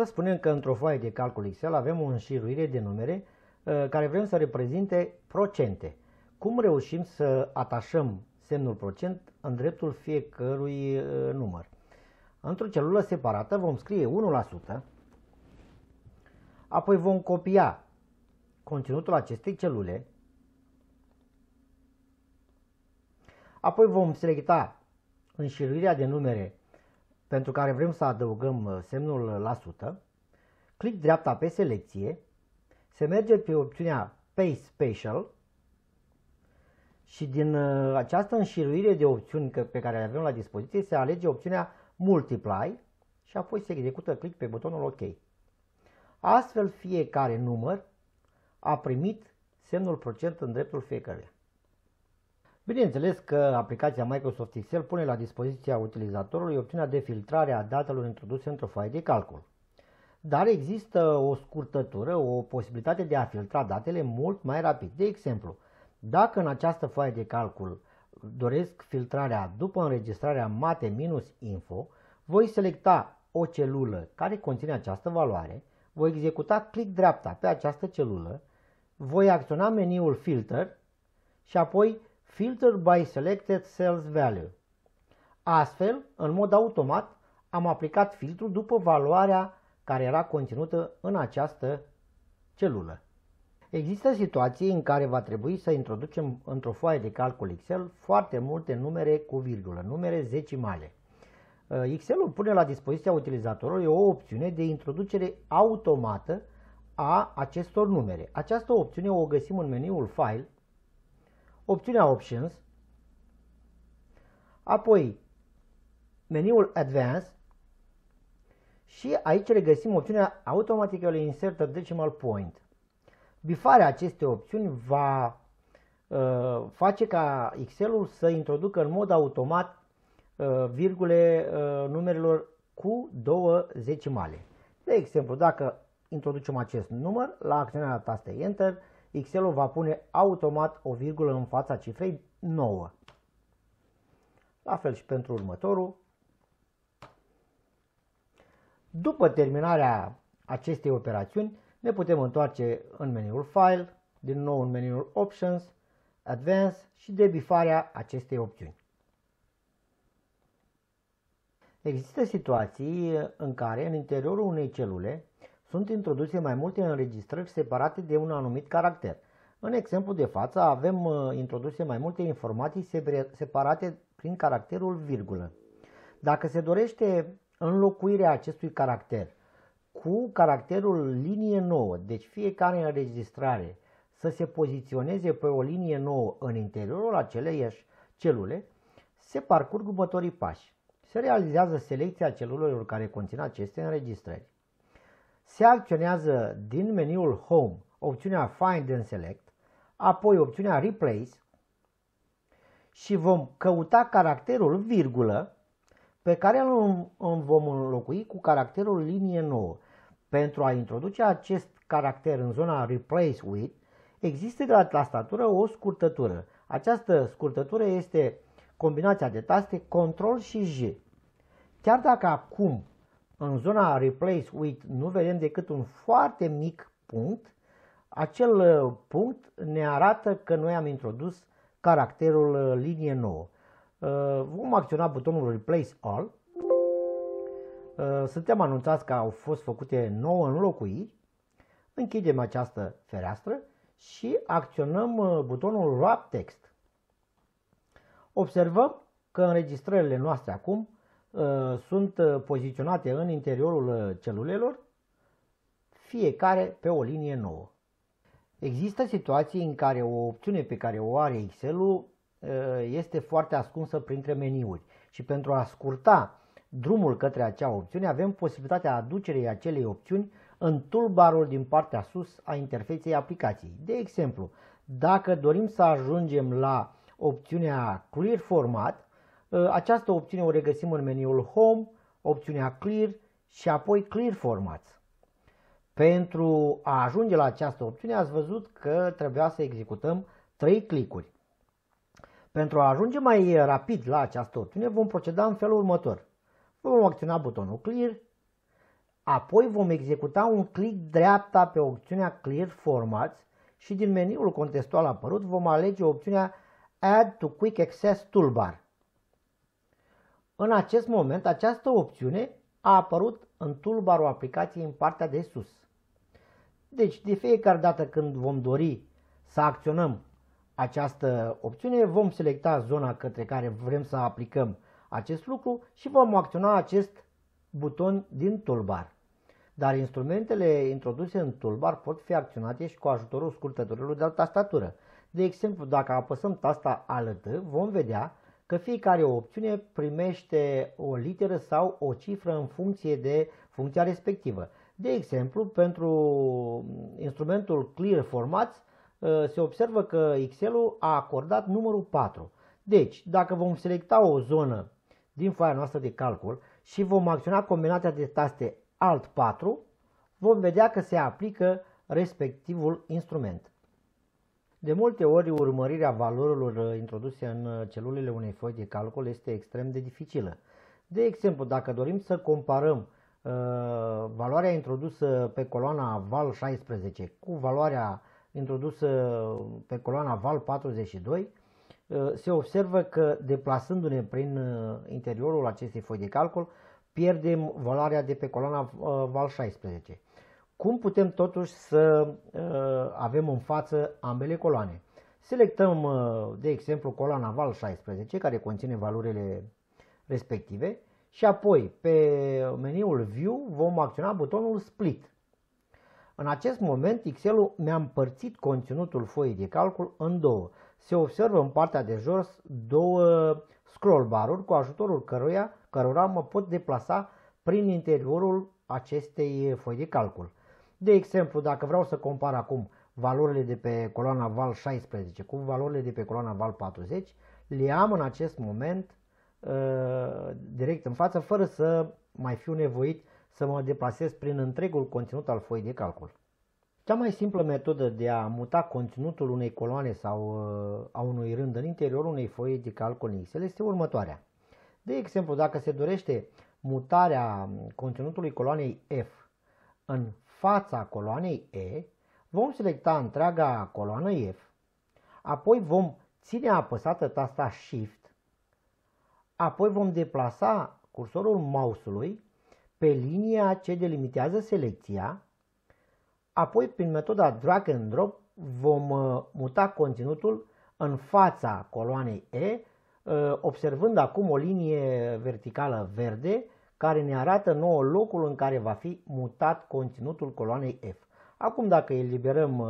Să spunem că într-o foaie de calcul Excel avem o înșiruire de numere uh, care vrem să reprezinte procente. Cum reușim să atașăm semnul procent în dreptul fiecărui uh, număr? Într-o celulă separată vom scrie 1%, apoi vom copia conținutul acestei celule, apoi vom selecta înșiruirea de numere pentru care vrem să adăugăm uh, semnul uh, la sută, clic dreapta pe selecție, se merge pe opțiunea Pay Special și din uh, această înșiruire de opțiuni pe care le avem la dispoziție se alege opțiunea Multiply și apoi se execută clic pe butonul OK. Astfel fiecare număr a primit semnul procent în dreptul fiecăruia. Bineînțeles că aplicația Microsoft Excel pune la dispoziția utilizatorului opțiunea de filtrare a datelor introduse într-o foaie de calcul. Dar există o scurtătură, o posibilitate de a filtra datele mult mai rapid. De exemplu, dacă în această foaie de calcul doresc filtrarea după înregistrarea mate-info, voi selecta o celulă care conține această valoare, voi executa clic dreapta pe această celulă, voi acționa meniul filter și apoi filter by selected sales value. Astfel, în mod automat, am aplicat filtrul după valoarea care era conținută în această celulă. Există situații în care va trebui să introducem într-o foaie de calcul Excel foarte multe numere cu virgulă, numere zecimale. Uh, Excelul pune la dispoziția utilizatorului o opțiune de introducere automată a acestor numere. Această opțiune o găsim în meniul File, opțiunea Options, apoi meniul Advanced și aici regăsim opțiunea Automatically Insert a Decimal Point. Bifarea acestei opțiuni va uh, face ca Excel-ul să introducă în mod automat uh, virgule uh, numerelor cu două decimale. De exemplu, dacă introducem acest număr, la acționarea tastei Enter, Excel-ul va pune automat o virgulă în fața cifrei 9. La fel și pentru următorul. După terminarea acestei operațiuni, ne putem întoarce în meniul File, din nou în meniul Options, Advanced și debifarea acestei opțiuni. Există situații în care în interiorul unei celule sunt introduse mai multe înregistrări separate de un anumit caracter. În exemplu de față avem uh, introduse mai multe informații separate prin caracterul virgulă. Dacă se dorește înlocuirea acestui caracter cu caracterul linie nouă, deci fiecare înregistrare să se poziționeze pe o linie nouă în interiorul aceleiași celule, se parcurg următorii pași. Se realizează selecția celulelor care conțin aceste înregistrări se acționează din meniul Home opțiunea Find and Select, apoi opțiunea Replace și vom căuta caracterul virgulă pe care îl vom înlocui cu caracterul linie nouă. Pentru a introduce acest caracter în zona Replace with, există de la tastatură o scurtătură. Această scurtătură este combinația de taste Ctrl și J. Chiar dacă acum în zona Replace With nu vedem decât un foarte mic punct. Acel uh, punct ne arată că noi am introdus caracterul uh, linie nouă. Uh, vom acționa butonul Replace All. Suntem anunțați că au fost făcute 9 înlocuiri. Închidem această fereastră și acționăm butonul Wrap Text. Observăm că înregistrările noastre acum Uh, sunt uh, poziționate în interiorul uh, celulelor, fiecare pe o linie nouă. Există situații în care o opțiune pe care o are Excel-ul este foarte ascunsă printre meniuri și pentru a scurta drumul către acea opțiune avem posibilitatea aducerei acelei opțiuni în toolbarul din partea sus a interfeței aplicației. De exemplu, dacă dorim să ajungem la opțiunea Clear Format, Uh, această opțiune o regăsim în meniul Home, opțiunea Clear și apoi Clear Formats. Pentru a ajunge la această opțiune ați văzut că trebuia să executăm 3 clicuri. Pentru a ajunge mai rapid la această opțiune vom proceda în felul următor. Vom acționa butonul Clear, apoi vom executa un clic dreapta pe opțiunea Clear Formats și din meniul contextual apărut vom alege opțiunea Add to Quick Access Toolbar. În acest moment, această opțiune a apărut în toolbarul aplicației în partea de sus. Deci, de fiecare dată când vom dori să acționăm această opțiune, vom selecta zona către care vrem să aplicăm acest lucru și vom acționa acest buton din toolbar. Dar instrumentele introduse în toolbar pot fi acționate și cu ajutorul scurtătorilor de la tastatură. De exemplu, dacă apăsăm tasta Alt, vom vedea că fiecare opțiune primește o literă sau o cifră în funcție de funcția respectivă. De exemplu, pentru instrumentul Clear Formats ă, se observă că Excel-ul a acordat numărul 4. Deci, dacă vom selecta o zonă din foaia noastră de calcul și vom acționa combinația de taste Alt 4, vom vedea că se aplică respectivul instrument. De multe ori, urmărirea valorilor uh, introduse în uh, celulele unei foi de calcul este extrem de dificilă. De exemplu, dacă dorim să comparăm uh, valoarea introdusă pe coloana val 16 cu valoarea introdusă pe coloana val 42, uh, se observă că deplasându-ne prin uh, interiorul acestei foi de calcul, pierdem valoarea de pe coloana val 16. Cum putem totuși să uh, avem în față ambele coloane? Selectăm, uh, de exemplu, coloana val 16, care conține valorile respective și apoi pe meniul View vom acționa butonul Split. În acest moment, Excel-ul mi-a împărțit conținutul foii de calcul în două. Se observă în partea de jos două scroll baruri cu ajutorul căruia, cărora mă pot deplasa prin interiorul acestei foi de calcul. De exemplu, dacă vreau să compar acum valorile de pe coloana val 16 cu valorile de pe coloana val 40, le am în acest moment uh, direct în față, fără să mai fiu nevoit să mă deplasez prin întregul conținut al foii de calcul. Cea mai simplă metodă de a muta conținutul unei coloane sau uh, a unui rând în interiorul unei foi de calcul în Excel este următoarea. De exemplu, dacă se dorește mutarea conținutului coloanei F în fața coloanei E, vom selecta întreaga coloană F, apoi vom ține apăsată tasta Shift, apoi vom deplasa cursorul mouse-ului pe linia ce delimitează selecția, apoi prin metoda drag and drop vom uh, muta conținutul în fața coloanei E, uh, observând acum o linie verticală verde care ne arată nouă locul în care va fi mutat conținutul coloanei F. Acum dacă eliberăm uh,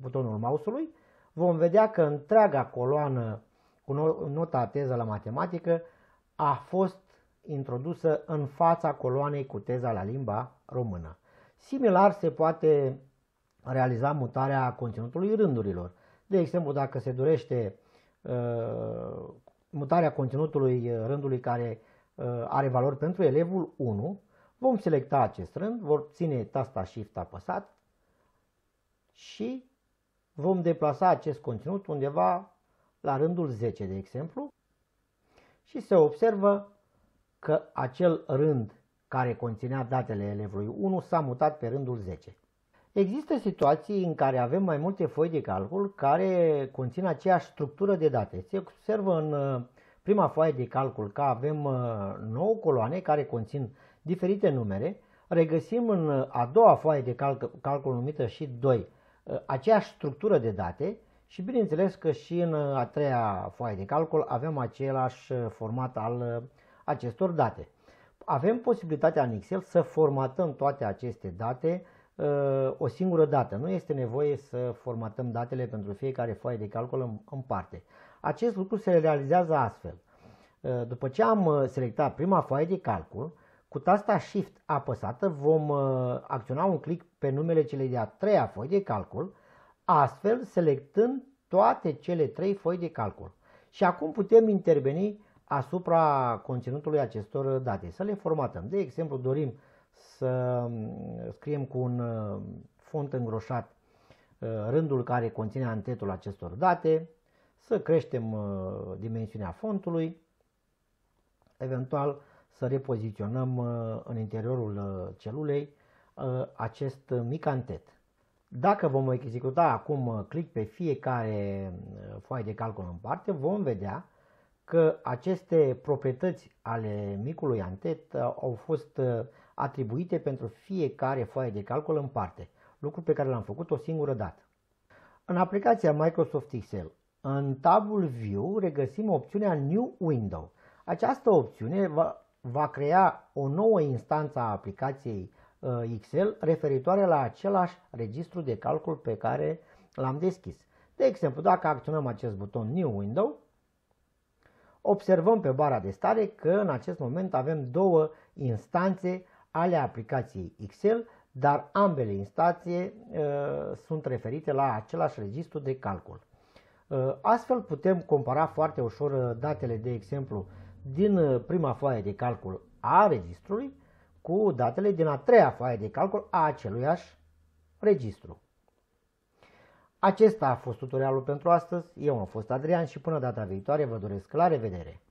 butonul mouse-ului, vom vedea că întreaga coloană cu nota teza la matematică a fost introdusă în fața coloanei cu teza la limba română. Similar se poate realiza mutarea conținutului rândurilor. De exemplu, dacă se dorește uh, mutarea conținutului rândului care Uh, are valori pentru elevul 1, vom selecta acest rând, vor ține tasta Shift apăsat și vom deplasa acest conținut undeva la rândul 10, de exemplu, și se observă că acel rând care conținea datele elevului 1 s-a mutat pe rândul 10. Există situații în care avem mai multe foi de calcul care conțin aceeași structură de date. Se observă în uh, Prima foaie de calcul K avem 9 uh, coloane care conțin diferite numere. Regăsim în uh, a doua foaie de calcul numită și 2 uh, aceeași structură de date și bineînțeles că și în a treia foaie de calcul avem același format al acestor date. Avem posibilitatea în Excel să formatăm toate aceste date o singură dată. Nu este nevoie să formatăm datele pentru fiecare foaie de calcul în parte. Acest lucru se realizează astfel. Uh, după ce am uh, selectat prima foaie de calcul, cu tasta Shift apăsată vom uh, acționa un click pe numele celei de-a treia foi de calcul, astfel selectând toate cele trei foi de calcul. Și acum putem interveni asupra conținutului acestor date, să le formatăm. De exemplu, dorim să um, scriem cu un font îngroșat rândul care conține antetul acestor date, să creștem uh, dimensiunea fontului, eventual să repoziționăm uh, în interiorul uh, celulei acest mic antet. Dacă vom executa acum click pe fiecare foaie de calcul în parte, vom vedea că aceste proprietăți ale micului antet au fost atribuite pentru fiecare foaie de calcul în parte, lucru pe care l-am făcut o singură dată. În aplicația Microsoft Excel în tabul View regăsim opțiunea New Window. Această opțiune va, va crea o nouă instanță a aplicației uh, Excel referitoare la același registru de calcul pe care l-am deschis. De exemplu, dacă acționăm acest buton New Window, observăm pe bara de stare că în acest moment avem două instanțe ale aplicației Excel, dar ambele instanțe uh, sunt referite la același registru de calcul. Ă, astfel putem compara foarte ușor ă, datele, de exemplu, din ă, prima foaie de calcul a registrului cu datele din a treia foaie de calcul a aceluiași registru. Acesta a fost tutorialul pentru astăzi, eu am fost Adrian și până data viitoare vă doresc la revedere!